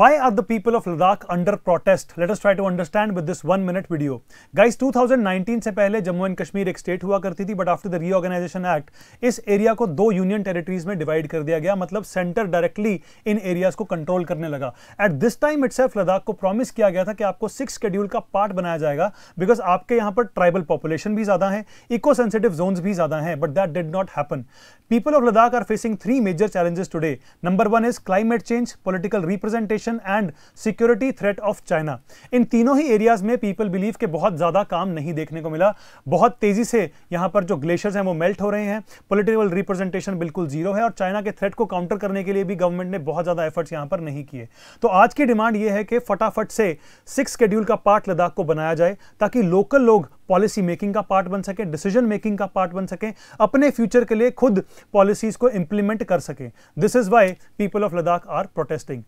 Why are the people of Ladakh under protest? Let us try to understand with this one minute video. Guys, 2019 से पहले Jammu and Kashmir एक state हुआ करती थी but after the reorganisation act इस area को दो यूनियन टेरिटरीज में डिवाइड कर दिया गया मतलब सेंटर डायरेक्टली इन एरियाज को कंट्रोल करने लगा at this time it Ladakh को प्रॉमिस किया गया था कि आपको सिक्स शेड्यूल का पार्ट बनाया जाएगा बिकॉज आपके यहाँ पर ट्राइबल पॉपुलेशन भी ज़्यादा है इको सेंसिटिव जोन्स भी ज़्यादा है but that did not happen people of Ladakh are facing three major challenges today number one is climate change political representation inflation and security threat of China इन तीनों ही areas में पीपल बिलीव के बहुत ज़्यादा काम नहीं देखने को मिला बहुत तेज़ी से यहां पर जो ग्लेशियर्स हैं वो मेल्ट हो रहे हैं पोलिटिकल रिप्रेजेंटेशन बिल्कुल जीरो है और चाइना के थ्रेट को काउंटर करने के लिए भी गवर्नमेंट ने बहुत ज़्यादा एफर्ट्स यहां पर नहीं किए तो आज की डिमांड यह है कि फटाफट से सिक्स शेड्यूल का पार्ट लद्दाख को बनाया जाए ताकि लोकल लोग पॉलिसी मेकिंग का पार्ट बन सके डिसीजन मेकिंग का पार्ट बन सके अपने फ्यूचर के लिए खुद पॉलिसीज को इंप्लीमेंट कर सके this is why people of Ladakh are protesting